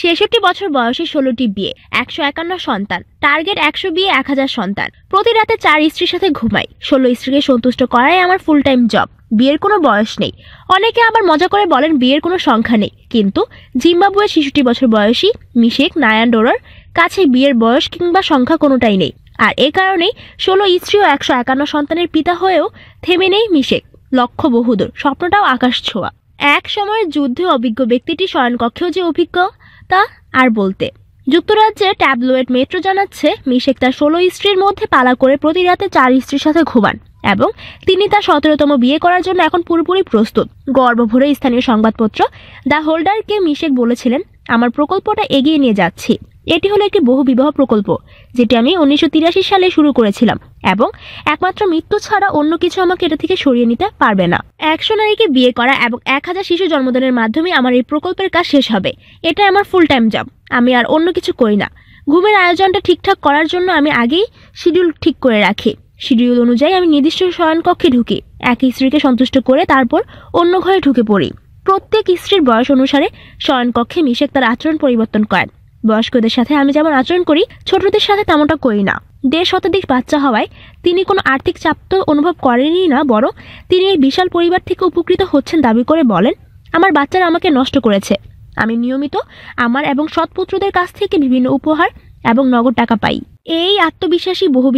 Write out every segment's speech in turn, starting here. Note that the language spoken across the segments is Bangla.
ছেষট্টি বছর বয়সে ষোলোটি বিয়ে একশো একান্ন সন্তান টার্গেট একশো বিয়ে এক হাজার সন্তান প্রতি রাতে চার স্ত্রীর সাথে ঘুমাই ষোলো স্ত্রীকে সন্তুষ্ট করাই আমার ফুল টাইম জব বিয়ের কোনো বয়স নেই অনেকে আবার মজা করে বলেন বিয়ের কোনো সংখ্যা নেই কিন্তু জিম্বাবুয়ের ছেষট্টি বছর বয়সী মিশেক নায়ান্ডোরার কাছে বিয়ের বয়স কিংবা সংখ্যা কোনোটাই নেই আর এ কারণেই ষোলো স্ত্রী ও একশো একান্ন সন্তানের পিতা হয়েও থেমে নেই মিশেক লক্ষ্য বহুদূর স্বপ্নটাও আকাশ ছোঁয়া এক সময়ের যুদ্ধে অভিজ্ঞ ব্যক্তিটি শয়নকক্ষেও যে অভিজ্ঞ তা আর বলতে যুক্তরাজ্যে ট্যাবলোয়েড মেট্রো জানাচ্ছে মিশেক তার ষোলো স্ত্রীর মধ্যে পালা করে প্রতি রাতে চার স্ত্রীর সাথে ঘুমান এবং তিনি তার সতেরোতম বিয়ে করার জন্য এখন পুরোপুরি প্রস্তুত গর্বভরে স্থানীয় সংবাদপত্র দ্য হোল্ডারকে মিশেক বলেছিলেন আমার প্রকল্পটা এগিয়ে নিয়ে যাচ্ছি এটি হলো একটি বহু বিবাহ প্রকল্প যেটি আমি উনিশশো সালে শুরু করেছিলাম এবং একমাত্র মৃত্যু ছাড়া অন্য কিছু আমাকে এটা থেকে সরিয়ে নিতে পারবে না একশো নারীকে বিয়ে করা এবং এক হাজার শিশু জন্মদানের মাধ্যমে আমার এই প্রকল্পের কাজ শেষ হবে এটা আমার ফুল টাইম জব আমি আর অন্য কিছু করি না ঘুমের আয়োজনটা ঠিকঠাক করার জন্য আমি আগেই শিডিউল ঠিক করে রাখি শিডিউল অনুযায়ী আমি নির্দিষ্ট শয়নকক্ষে ঢুকি এক স্ত্রীকে সন্তুষ্ট করে তারপর অন্য ঘরে ঢুকে পড়ি প্রত্যেক স্ত্রীর বয়স অনুসারে শয়নকক্ষে মিশেক তার আচরণ পরিবর্তন করেন বয়স্কদের সাথে আমি যেমন আচরণ করি ছোটদের সাথে তেমনটা করি না দেড় শতাধিক বাচ্চা হওয়ায় তিনি কোনো আর্থিক চাপ তো অনুভব করেনই না বরং তিনি এই বিশাল পরিবার থেকে উপকৃত হচ্ছেন দাবি করে বলেন আমার বাচ্চারা আমাকে নষ্ট করেছে আমি নিয়মিত আমার এবং সৎপুত্রদের কাছ থেকে বিভিন্ন উপহার এবং নগদ টাকা পাই এই আত্মবিশ্বাসী বহু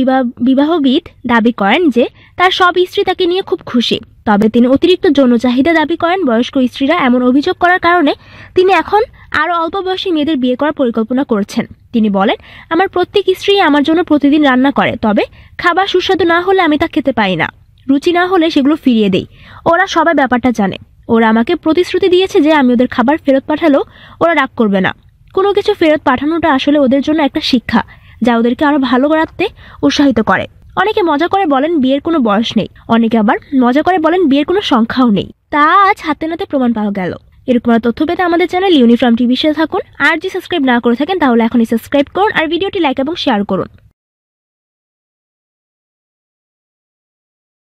বিবাহবিদ দাবি করেন যে তার সব স্ত্রী তাকে নিয়ে খুব খুশি তবে তিনি অতিরিক্ত যৌন চাহিদা দাবি করেন বয়স্ক স্ত্রীরা এমন অভিযোগ করার কারণে তিনি এখন আরও অল্প বয়সী মেয়েদের বিয়ে করার পরিকল্পনা করছেন তিনি বলেন আমার প্রত্যেক স্ত্রী আমার জন্য প্রতিদিন রান্না করে তবে খাবার সুস্বাদু না হলে আমি তা খেতে পাই না রুচি না হলে সেগুলো ফিরিয়ে দেই ওরা সবাই ব্যাপারটা জানে ওরা আমাকে প্রতিশ্রুতি দিয়েছে যে আমি ওদের খাবার ফেরত পাঠালেও ওরা রাগ করবে না কোনো কিছু ফেরত পাঠানোটা আসলে ওদের জন্য একটা শিক্ষা যা ওদেরকে আরও ভালো করাতে উৎসাহিত করে অনেকে মজা করে বলেন বিয়ের কোনো বয়স নেই অনেকে আবার মজা করে বলেন বিয়ের কোনো সংখ্যাও নেই তা আজ হাতে নাতে প্রমাণ পাওয়া গেল এরকম আর তথ্য পেতে আমাদের চ্যানেল ইউনিফর্ম টিভি সাথে থাকুন আর যদি সাবস্ক্রাইব না করে থাকেন তাহলে এখনই সাবস্ক্রাইব করুন আর ভিডিওটি লাইক এবং শেয়ার করুন